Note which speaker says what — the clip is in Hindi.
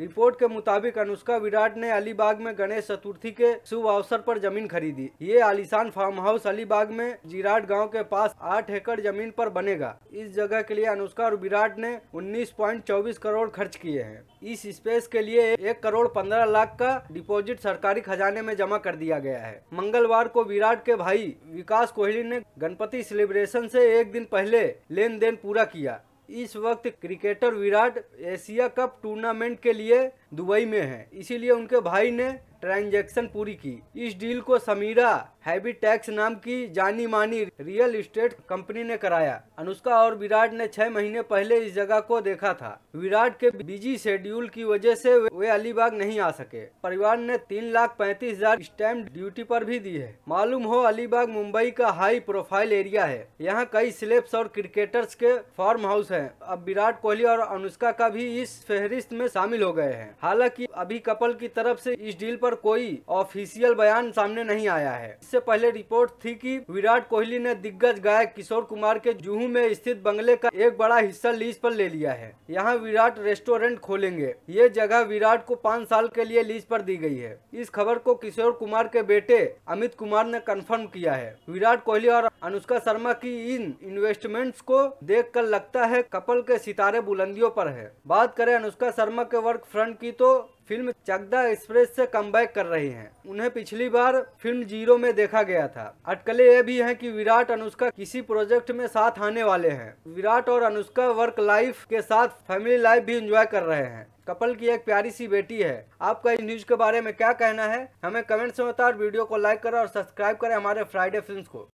Speaker 1: रिपोर्ट के मुताबिक अनुष्का विराट ने अलीबाग में गणेश चतुर्थी के शुभ अवसर पर जमीन खरीदी ये आलिशान फार्म हाउस अलीबाग में जिराट गांव के पास आठ एकड़ जमीन पर बनेगा इस जगह के लिए अनुष्का और विराट ने 19.24 करोड़ खर्च किए हैं इस स्पेस के लिए एक करोड़ पंद्रह लाख का डिपॉजिट सरकारी खजाने में जमा कर दिया गया है मंगलवार को विराट के भाई विकास कोहली ने गणपति सेलिब्रेशन से एक दिन पहले लेन देन पूरा किया इस वक्त cricketer Virat Asia cup tournament के लिए दुबई में है इसीलिए उनके भाई ने ट्रांजैक्शन पूरी की इस डील को समीरा हैवी टैक्स नाम की जानी मानी रियल इस्टेट कंपनी ने कराया अनुष्का और विराट ने छह महीने पहले इस जगह को देखा था विराट के बिजी शेड्यूल की वजह से वे अलीबाग नहीं आ सके परिवार ने तीन लाख पैंतीस हजार स्टैम्प ड्यूटी पर भी दी है मालूम हो अलीबाग मुंबई का हाई प्रोफाइल एरिया है यहाँ कई स्लेब्स और क्रिकेटर्स के फार्म हाउस है अब विराट कोहली और अनुष्का का भी इस फेहरिस्त में शामिल हो गए हैं हालांकि अभी कपल की तरफ से इस डील पर कोई ऑफिशियल बयान सामने नहीं आया है इससे पहले रिपोर्ट थी कि विराट कोहली ने दिग्गज गायक किशोर कुमार के जुहू में स्थित बंगले का एक बड़ा हिस्सा लीज पर ले लिया है यहाँ विराट रेस्टोरेंट खोलेंगे ये जगह विराट को पाँच साल के लिए लीज पर दी गई है इस खबर को किशोर कुमार के बेटे अमित कुमार ने कन्फर्म किया है विराट कोहली और अनुष्का शर्मा की इन इन्वेस्टमेंट्स को देखकर लगता है कपल के सितारे बुलंदियों पर है बात करें अनुष्का शर्मा के वर्क फ्रंट की की तो फिल्म चकदा एक्सप्रेस से कम कर रही हैं। उन्हें पिछली बार फिल्म जीरो में देखा गया था अटकले ये भी हैं कि विराट अनुष्का किसी प्रोजेक्ट में साथ आने वाले हैं विराट और अनुष्का वर्क लाइफ के साथ फैमिली लाइफ भी इंजॉय कर रहे हैं कपल की एक प्यारी सी बेटी है आपका इस न्यूज के बारे में क्या कहना है हमें कमेंट्स में बताओ वीडियो को लाइक करें और सब्सक्राइब करें हमारे फ्राइडे फिल्म को